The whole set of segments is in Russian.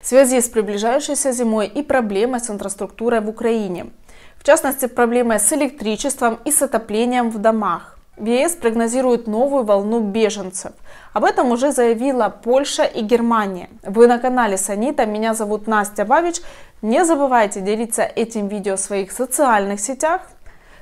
в связи с приближающейся зимой и проблемой с инфраструктурой в Украине. В частности, проблемой с электричеством и с отоплением в домах. В ЕС прогнозируют новую волну беженцев. Об этом уже заявила Польша и Германия. Вы на канале Санита, меня зовут Настя Бабич. Не забывайте делиться этим видео в своих социальных сетях,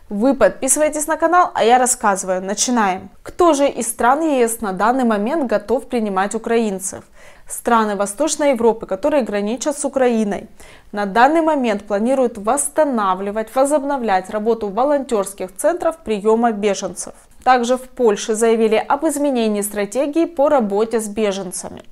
вы подписываетесь на канал, а я рассказываю. Начинаем. Кто же из стран ЕС на данный момент готов принимать украинцев? Страны Восточной Европы, которые граничат с Украиной, на данный момент планируют восстанавливать, возобновлять работу волонтерских центров приема беженцев. Также в Польше заявили об изменении стратегии по работе с беженцами.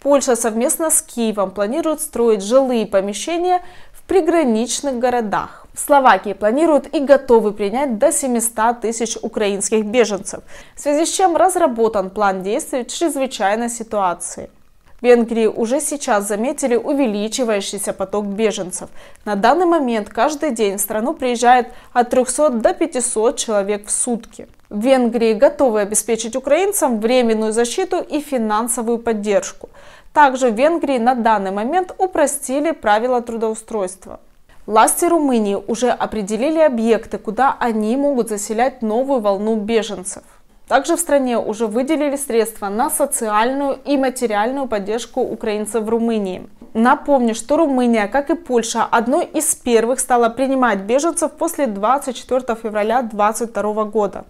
Польша совместно с Киевом планирует строить жилые помещения в приграничных городах. В Словакии планируют и готовы принять до 700 тысяч украинских беженцев, в связи с чем разработан план действий в чрезвычайной ситуации. В Венгрии уже сейчас заметили увеличивающийся поток беженцев. На данный момент каждый день в страну приезжает от 300 до 500 человек в сутки. В Венгрии готовы обеспечить украинцам временную защиту и финансовую поддержку. Также в Венгрии на данный момент упростили правила трудоустройства. Власти Румынии уже определили объекты, куда они могут заселять новую волну беженцев. Также в стране уже выделили средства на социальную и материальную поддержку украинцев в Румынии. Напомню, что Румыния, как и Польша, одной из первых стала принимать беженцев после 24 февраля 2022 года.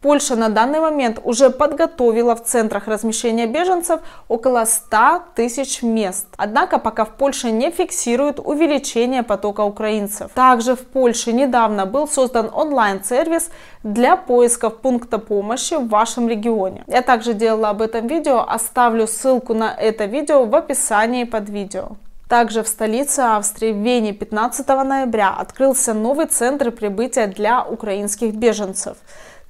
Польша на данный момент уже подготовила в центрах размещения беженцев около 100 тысяч мест. Однако пока в Польше не фиксируют увеличение потока украинцев. Также в Польше недавно был создан онлайн-сервис для поисков пункта помощи в вашем регионе. Я также делала об этом видео, оставлю ссылку на это видео в описании под видео. Также в столице Австрии, в Вене, 15 ноября открылся новый центр прибытия для украинских беженцев.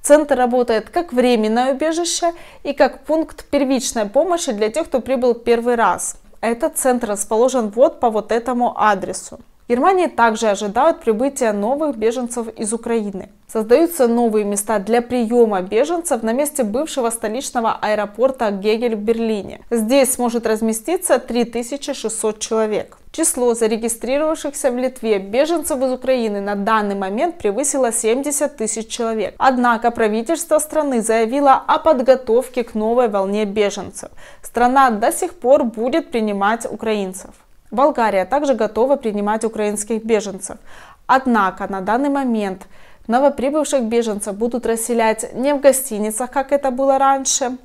Центр работает как временное убежище и как пункт первичной помощи для тех, кто прибыл первый раз. Этот центр расположен вот по вот этому адресу. Германия также ожидает прибытия новых беженцев из Украины. Создаются новые места для приема беженцев на месте бывшего столичного аэропорта Гегель в Берлине. Здесь сможет разместиться 3600 человек. Число зарегистрировавшихся в Литве беженцев из Украины на данный момент превысило 70 тысяч человек. Однако правительство страны заявило о подготовке к новой волне беженцев. Страна до сих пор будет принимать украинцев. Болгария также готова принимать украинских беженцев. Однако на данный момент новоприбывших беженцев будут расселять не в гостиницах, как это было раньше,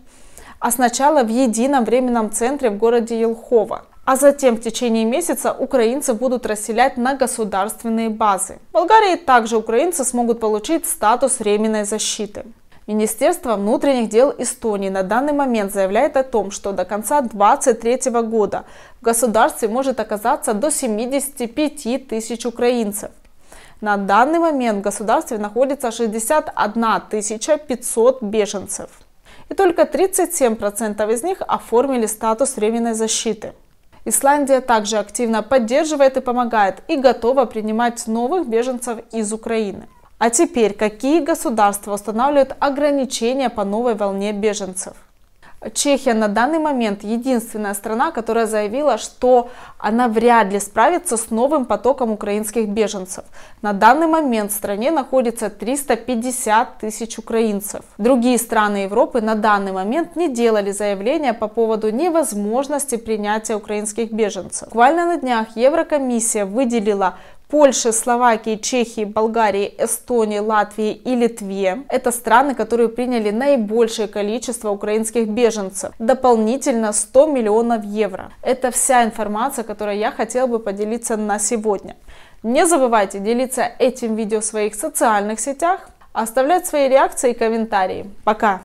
а сначала в едином временном центре в городе Елхова. А затем в течение месяца украинцы будут расселять на государственные базы. В Болгарии также украинцы смогут получить статус временной защиты. Министерство внутренних дел Эстонии на данный момент заявляет о том, что до конца 2023 года в государстве может оказаться до 75 тысяч украинцев. На данный момент в государстве находится 61 500 беженцев. И только 37% из них оформили статус временной защиты. Исландия также активно поддерживает и помогает и готова принимать новых беженцев из Украины. А теперь, какие государства устанавливают ограничения по новой волне беженцев? Чехия на данный момент единственная страна, которая заявила, что она вряд ли справится с новым потоком украинских беженцев. На данный момент в стране находится 350 тысяч украинцев. Другие страны Европы на данный момент не делали заявления по поводу невозможности принятия украинских беженцев. Буквально на днях Еврокомиссия выделила Польше, Словакии, Чехии, Болгарии, Эстонии, Латвии и Литве. Это страны, которые приняли наибольшее количество украинских беженцев. Дополнительно 100 миллионов евро. Это вся информация, которую я хотела бы поделиться на сегодня. Не забывайте делиться этим видео в своих социальных сетях, оставлять свои реакции и комментарии. Пока!